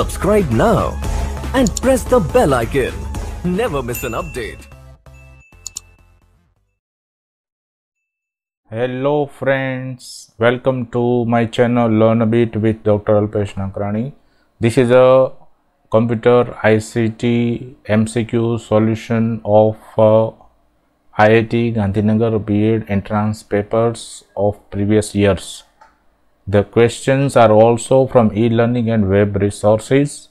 Subscribe now and press the bell icon. Never miss an update. Hello friends, welcome to my channel Learn a Bit with Dr. Alpesh Nakrani. This is a computer ICT MCQ solution of uh, IIT Gandhinagar B.Ed entrance papers of previous years. The questions are also from e-learning and web resources.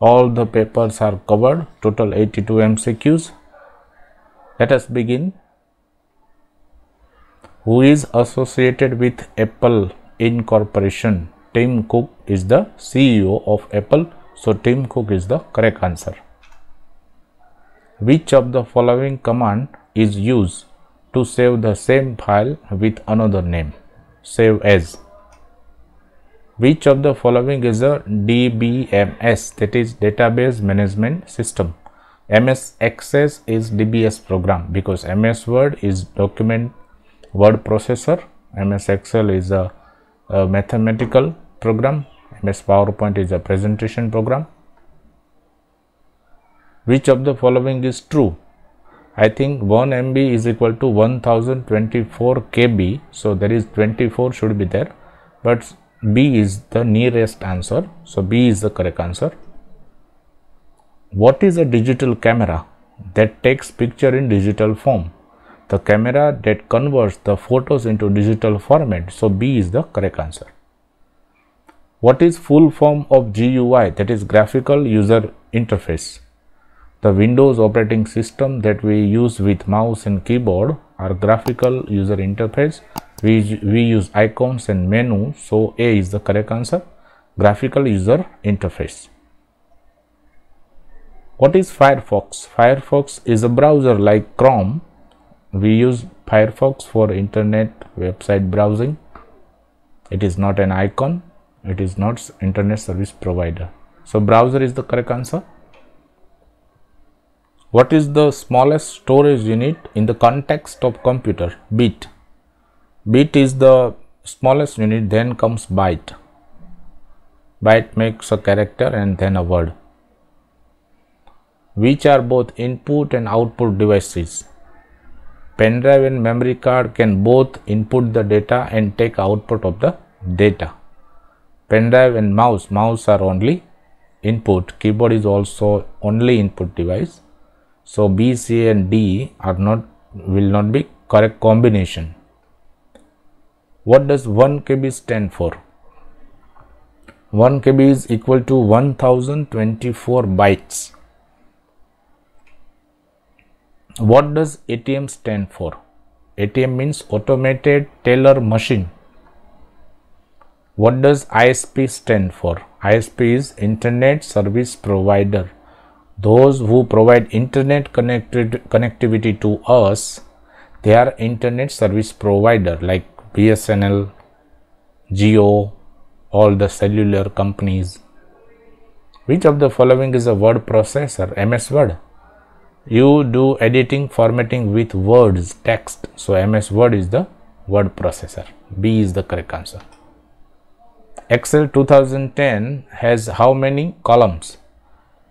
All the papers are covered, total 82 MCQs. Let us begin. Who is associated with Apple Incorporation? Tim Cook is the CEO of Apple. So, Tim Cook is the correct answer. Which of the following command is used to save the same file with another name? save as which of the following is a dbms that is database management system ms access is dbs program because ms word is document word processor ms excel is a, a mathematical program ms powerpoint is a presentation program which of the following is true I think 1 MB is equal to 1024 KB. So there is 24 should be there, but B is the nearest answer. So B is the correct answer. What is a digital camera that takes picture in digital form? The camera that converts the photos into digital format. So B is the correct answer. What is full form of GUI that is graphical user interface? The Windows operating system that we use with mouse and keyboard are graphical user interface. We, we use icons and menu, so A is the correct answer, graphical user interface. What is Firefox? Firefox is a browser like Chrome. We use Firefox for internet website browsing. It is not an icon. It is not internet service provider. So browser is the correct answer. What is the smallest storage unit in the context of computer? Bit. Bit is the smallest unit, then comes byte. Byte makes a character and then a word, which are both input and output devices. Pen drive and memory card can both input the data and take output of the data. Pen drive and mouse, mouse are only input, keyboard is also only input device so, B, C and D are not will not be correct combination. What does 1 kb stand for? 1 kb is equal to 1024 bytes. What does ATM stand for? ATM means automated teller machine. What does ISP stand for? ISP is Internet Service Provider those who provide internet connected connectivity to us they are internet service provider like bsnl geo all the cellular companies which of the following is a word processor ms word you do editing formatting with words text so ms word is the word processor b is the correct answer excel 2010 has how many columns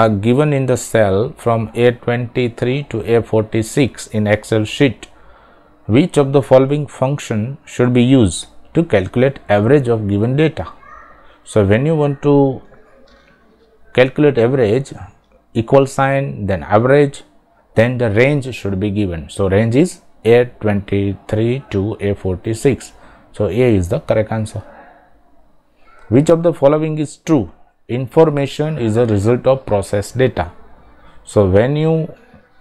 are given in the cell from A23 to A46 in Excel sheet. Which of the following function should be used to calculate average of given data? So, when you want to calculate average, equal sign, then average, then the range should be given. So, range is A23 to A46. So, A is the correct answer. Which of the following is true? information is a result of process data so when you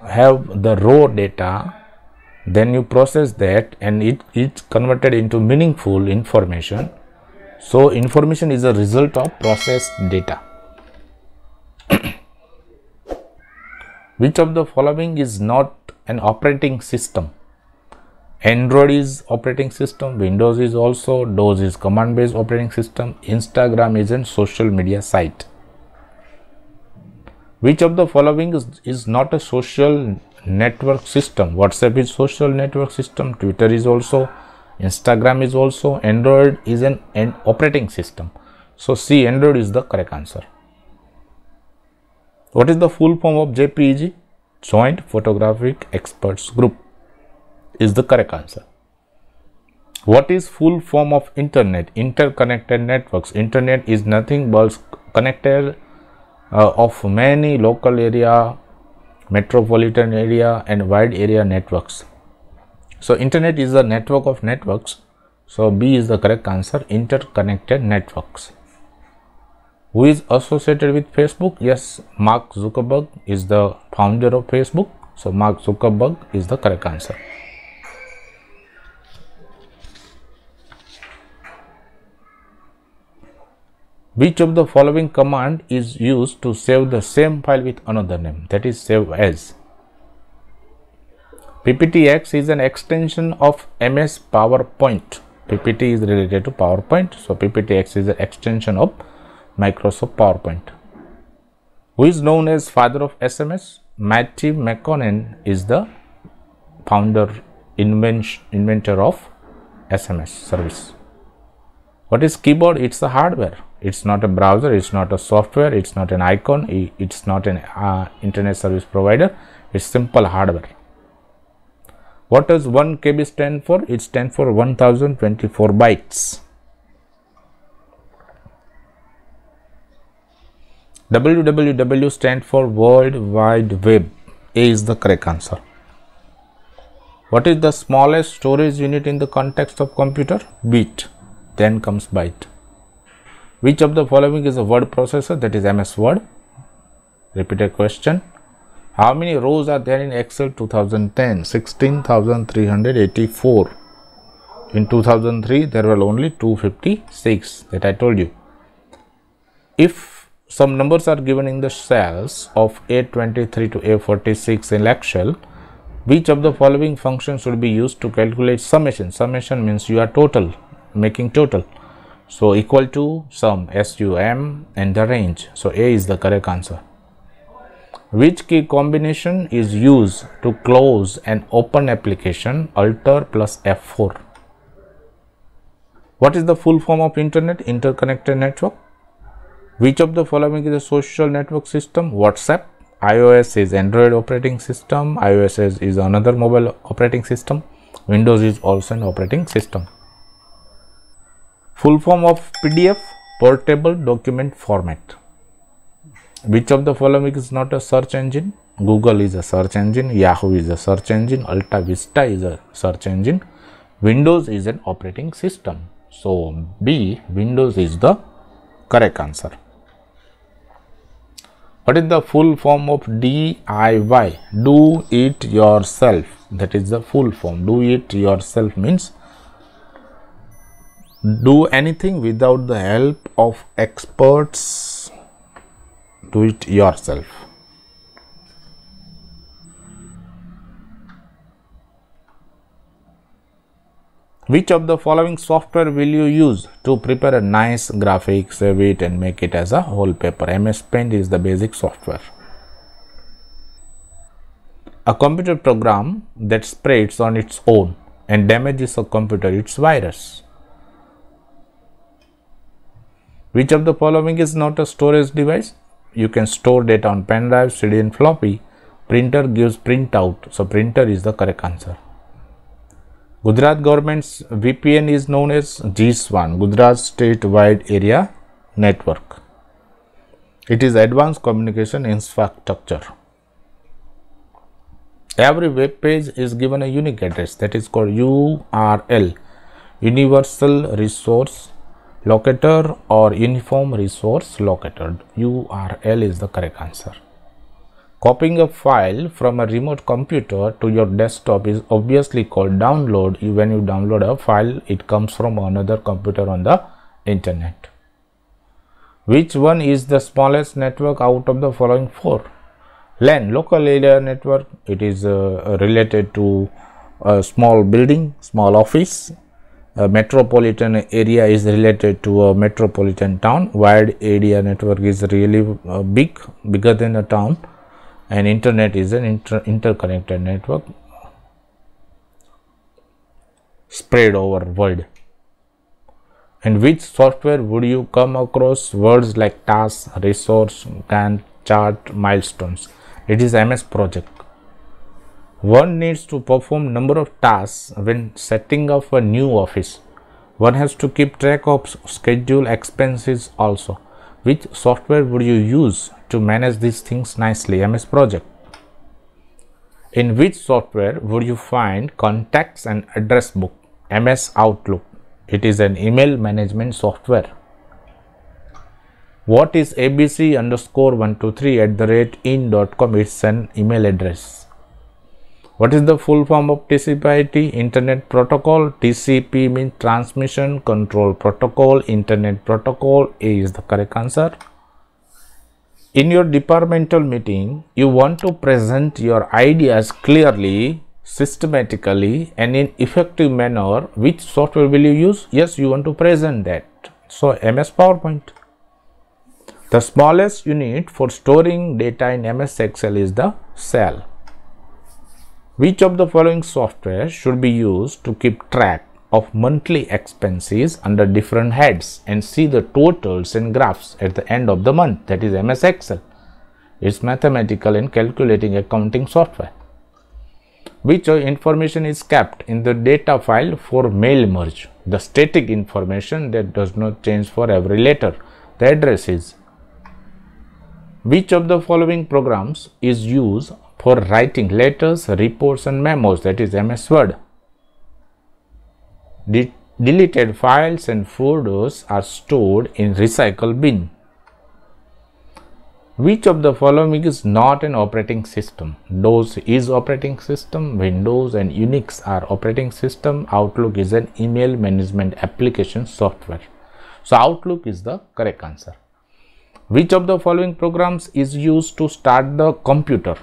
have the raw data then you process that and it is converted into meaningful information so information is a result of processed data which of the following is not an operating system Android is operating system, Windows is also, DOS is command based operating system, Instagram is a social media site. Which of the following is, is not a social network system? WhatsApp is social network system, Twitter is also, Instagram is also, Android is an, an operating system. So C Android is the correct answer. What is the full form of JPEG? Joint Photographic Experts Group is the correct answer. What is full form of internet? Interconnected networks. Internet is nothing but connected uh, of many local area, metropolitan area and wide area networks. So internet is a network of networks. So B is the correct answer. Interconnected networks. Who is associated with Facebook? Yes, Mark Zuckerberg is the founder of Facebook. So Mark Zuckerberg is the correct answer. Which of the following command is used to save the same file with another name that is save as? PPTX is an extension of MS PowerPoint. PPT is related to PowerPoint. So, PPTX is an extension of Microsoft PowerPoint. Who is known as father of SMS? Matthew McConan is the founder, inventor of SMS service. What is keyboard? It's a hardware it's not a browser it's not a software it's not an icon it's not an uh, internet service provider it's simple hardware what does 1 kb stand for it stands for 1024 bytes www stands for world wide web a is the correct answer what is the smallest storage unit in the context of computer bit then comes byte which of the following is a word processor that is MS Word? Repeat a question. How many rows are there in Excel 2010? 16,384. In 2003, there were only 256 that I told you. If some numbers are given in the cells of A23 to A46 in Excel, which of the following functions should be used to calculate summation? Summation means you are total, making total. So equal to sum SUM and the range. So A is the correct answer. Which key combination is used to close an open application alter plus F4? What is the full form of internet? Interconnected network. Which of the following is a social network system? WhatsApp. iOS is Android operating system. iOS is another mobile operating system. Windows is also an operating system full form of PDF portable document format which of the following is not a search engine google is a search engine yahoo is a search engine alta vista is a search engine windows is an operating system so b windows is the correct answer what is the full form of diy do it yourself that is the full form do it yourself means do anything without the help of experts do it yourself which of the following software will you use to prepare a nice graphic save it and make it as a whole paper ms paint is the basic software a computer program that spreads on its own and damages a computer its virus Which of the following is not a storage device? You can store data on pen drive, CD and floppy. Printer gives printout. So printer is the correct answer. Gujarat government's VPN is known as g one Gujarat State Wide Area Network. It is advanced communication infrastructure. Every web page is given a unique address that is called URL, Universal Resource locator or uniform resource locator URL is the correct answer. Copying a file from a remote computer to your desktop is obviously called download. When you download a file, it comes from another computer on the internet. Which one is the smallest network out of the following four? LAN, local area network, it is uh, related to a small building, small office, a metropolitan area is related to a metropolitan town wide area network is really uh, big bigger than a town and internet is an inter interconnected network spread over world and which software would you come across words like task resource gantt chart milestones it is ms project one needs to perform number of tasks when setting up a new office. One has to keep track of schedule expenses also. Which software would you use to manage these things nicely? MS Project. In which software would you find contacts and address book? MS Outlook. It is an email management software. What is abc underscore 123 at the rate in.com? It's an email address. What is the full form of TCP/IP? Internet Protocol. TCP means Transmission Control Protocol. Internet Protocol A is the correct answer. In your departmental meeting, you want to present your ideas clearly, systematically, and in effective manner. Which software will you use? Yes, you want to present that. So, MS PowerPoint. The smallest unit for storing data in MS Excel is the cell. Which of the following software should be used to keep track of monthly expenses under different heads and see the totals and graphs at the end of the month that is MS Excel. It's mathematical and calculating accounting software. Which information is kept in the data file for mail merge, the static information that does not change for every letter, the addresses. Which of the following programs is used for writing letters, reports and memos that is MS Word. De deleted files and folders are stored in recycle bin. Which of the following is not an operating system? DOS is operating system, Windows and Unix are operating system, Outlook is an email management application software. So Outlook is the correct answer. Which of the following programs is used to start the computer?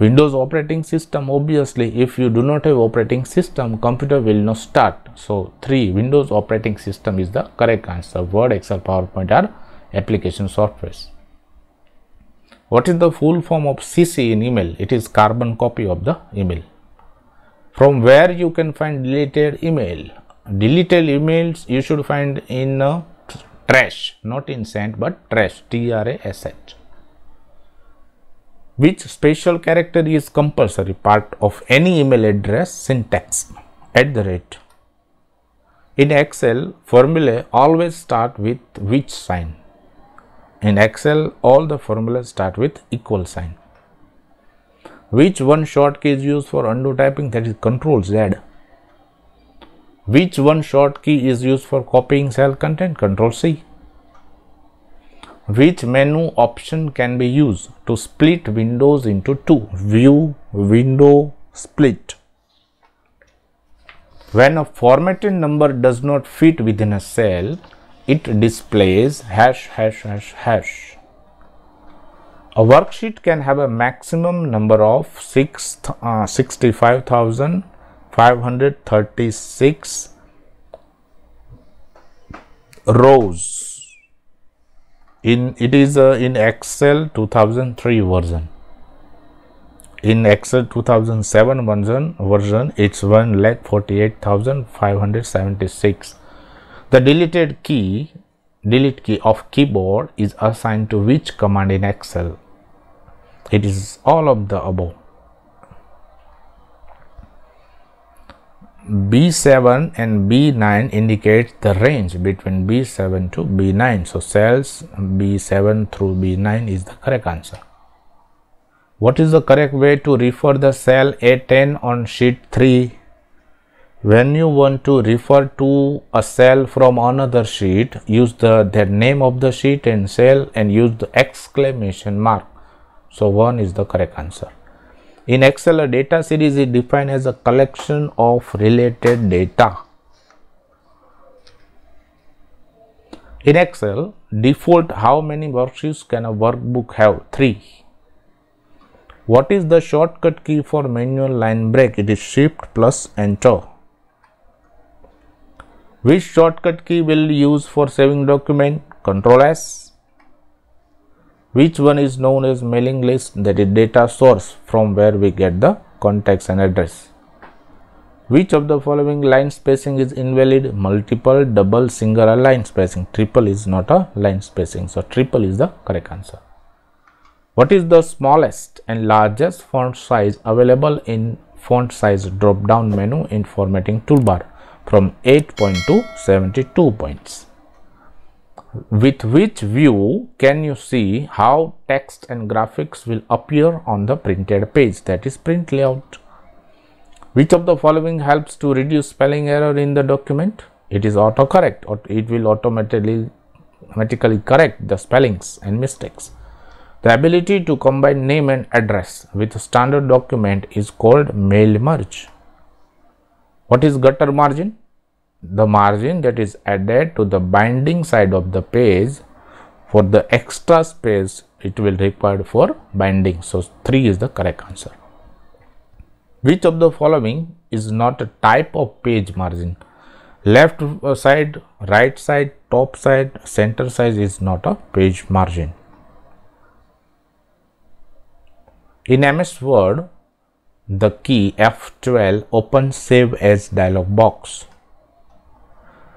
Windows operating system obviously if you do not have operating system computer will not start. So 3 Windows operating system is the correct answer. Word, Excel, PowerPoint are application softwares. What is the full form of CC in email? It is carbon copy of the email. From where you can find deleted email? Deleted emails you should find in uh, trash, not in sent but trash, T-R-A-S-H which special character is compulsory part of any email address syntax at the rate. In Excel, formulae always start with which sign. In Excel, all the formulas start with equal sign. Which one short key is used for undo typing? That is Control Z. Which one short key is used for copying cell content? Control C which menu option can be used to split windows into two view window split when a formatted number does not fit within a cell it displays hash hash hash hash a worksheet can have a maximum number of six, uh, 65536 rows in it is uh, in excel 2003 version in excel 2007 version version it's 1 lakh 48576 the deleted key delete key of keyboard is assigned to which command in excel it is all of the above B7 and B9 indicate the range between B7 to B9. So, cells B7 through B9 is the correct answer. What is the correct way to refer the cell A10 on sheet 3? When you want to refer to a cell from another sheet, use the, the name of the sheet and cell and use the exclamation mark. So, 1 is the correct answer. In Excel, a data series is defined as a collection of related data. In Excel, default how many worksheets can a workbook have? 3. What is the shortcut key for manual line break? It is shift plus enter. Which shortcut key will use for saving document? Control S which one is known as mailing list that is data source from where we get the contacts and address which of the following line spacing is invalid multiple double single are line spacing triple is not a line spacing so triple is the correct answer what is the smallest and largest font size available in font size drop down menu in formatting toolbar from 8 point to 72 points with which view can you see how text and graphics will appear on the printed page that is print layout which of the following helps to reduce spelling error in the document it is autocorrect or it will automatically automatically correct the spellings and mistakes the ability to combine name and address with standard document is called mail merge what is gutter margin the margin that is added to the binding side of the page for the extra space it will required for binding. So, 3 is the correct answer. Which of the following is not a type of page margin? Left uh, side, right side, top side, center side is not a page margin. In MS Word, the key F12 opens save as dialog box.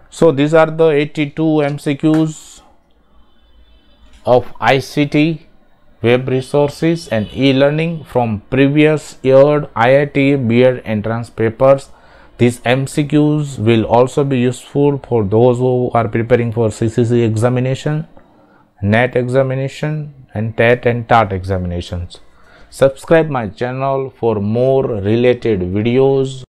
So, these are the 82 MCQs of ICT, web resources and e-learning from previous year IIT BEAR entrance papers. These MCQs will also be useful for those who are preparing for CCC examination, NET examination and TET and TAT examinations. Subscribe my channel for more related videos.